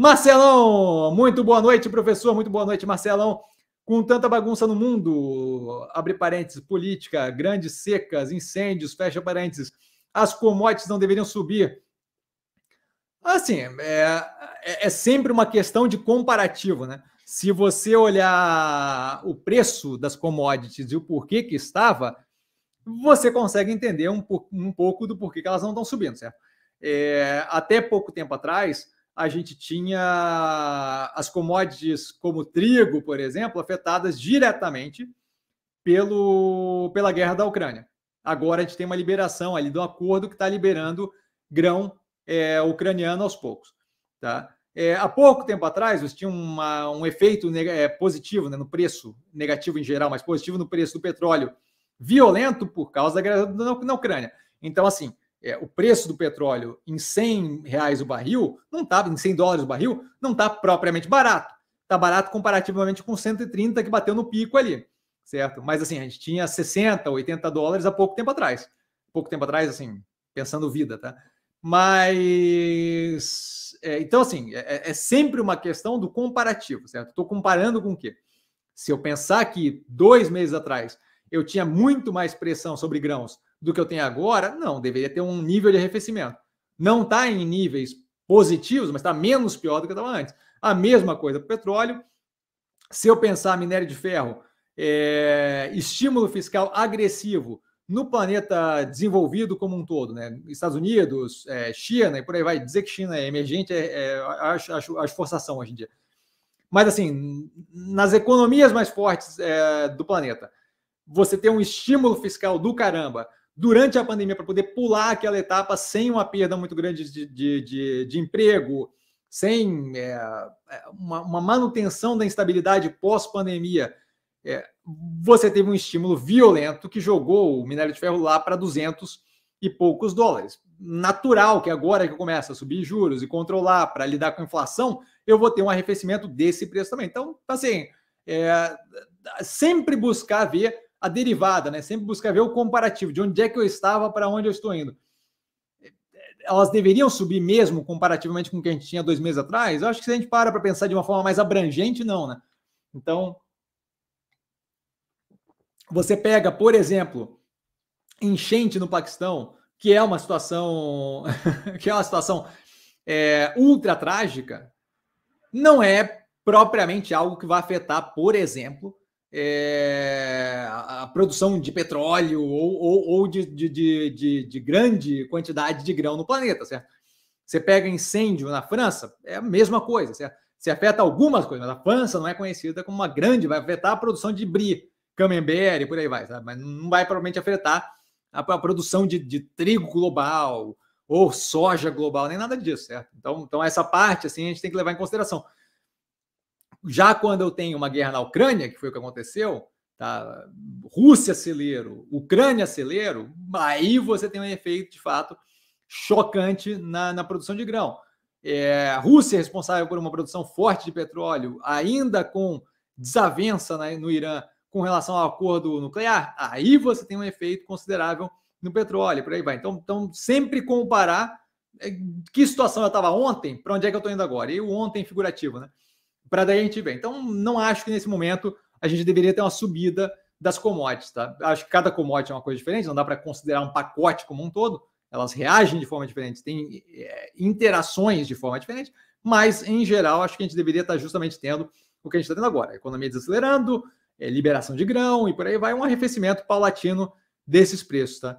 Marcelão, muito boa noite, professor. Muito boa noite, Marcelão. Com tanta bagunça no mundo, abre parênteses, política, grandes secas, incêndios, fecha parênteses, as commodities não deveriam subir. Assim, é, é, é sempre uma questão de comparativo, né? Se você olhar o preço das commodities e o porquê que estava, você consegue entender um, um pouco do porquê que elas não estão subindo, certo? É, até pouco tempo atrás, a gente tinha as commodities como trigo, por exemplo, afetadas diretamente pelo, pela guerra da Ucrânia. Agora a gente tem uma liberação ali de um acordo que está liberando grão é, ucraniano aos poucos. Tá? É, há pouco tempo atrás, você tinha uma, um efeito é, positivo né, no preço, negativo em geral, mas positivo no preço do petróleo, violento por causa da guerra na Ucrânia. Então, assim, é, o preço do petróleo em 100 reais o barril, não está em 100 dólares o barril, não está propriamente barato. Está barato comparativamente com 130 que bateu no pico ali, certo? Mas assim, a gente tinha 60, 80 dólares há pouco tempo atrás. Pouco tempo atrás, assim, pensando vida, tá? Mas. É, então, assim, é, é, é sempre uma questão do comparativo, certo? Estou comparando com o quê? Se eu pensar que dois meses atrás eu tinha muito mais pressão sobre grãos do que eu tenho agora, não, deveria ter um nível de arrefecimento. Não está em níveis positivos, mas está menos pior do que estava antes. A mesma coisa para o petróleo. Se eu pensar minério de ferro, é, estímulo fiscal agressivo no planeta desenvolvido como um todo, né? Estados Unidos, é, China e por aí vai. Dizer que China é emergente é, é, acho, acho, acho forçação hoje em dia. Mas assim, nas economias mais fortes eh, do planeta, você ter um estímulo fiscal do caramba durante a pandemia para poder pular aquela etapa sem uma perda muito grande de, de, de, de emprego, sem é, é, uma, uma, manutenção da instabilidade pós-pandemia, é, você teve um estímulo violento que jogou o minério de ferro lá para 200 e poucos dólares. Natural que agora que começa a subir juros e controlar para lidar com a inflação, eu vou ter um arrefecimento desse preço também. Então, assim, é, sempre buscar ver a derivada, né? Sempre buscar ver o comparativo de onde é que eu estava para onde eu estou indo. Elas deveriam subir mesmo comparativamente com o que a gente tinha dois meses atrás? Eu acho que se a gente para para pensar de uma forma mais abrangente, não, né? Então, você pega, por exemplo, enchente no Paquistão, que é uma situação que é uma situação é, ultra trágica, não é propriamente algo que vai afetar, por exemplo, é, produção de petróleo ou, ou, ou de, de, de, de, grande quantidade de grão no planeta, certo? Você pega incêndio na França, é a mesma coisa, certo? Você afeta algumas coisas, mas a França não é conhecida como uma grande, vai afetar a produção de brie, camembert e por aí vai, sabe? mas não vai provavelmente afetar a, a produção de, de trigo global ou soja global, nem nada disso, certo? Então, então essa parte assim a gente tem que levar em consideração. Já quando eu tenho uma guerra na Ucrânia, que foi o que aconteceu, tá? Rússia celeiro, Ucrânia celeiro, aí você tem um efeito de fato chocante na, na produção de grão. É, Rússia é responsável por uma produção forte de petróleo, ainda com desavença né, no Irã com relação ao acordo nuclear, aí você tem um efeito considerável no petróleo, por aí vai. Então, então sempre comparar é, que situação eu estava ontem, para onde é que eu estou indo agora? E o ontem figurativo, né? Para daí a gente ver. Então, não acho que nesse momento a gente deveria ter uma subida das commodities, tá? Acho que cada commodity é uma coisa diferente, não dá para considerar um pacote como um todo, elas reagem de forma diferente, têm é, interações de forma diferente, mas em geral acho que a gente deveria estar justamente tendo o que a gente está tendo agora: economia desacelerando, é, liberação de grão e por aí vai, um arrefecimento paulatino desses preços, tá?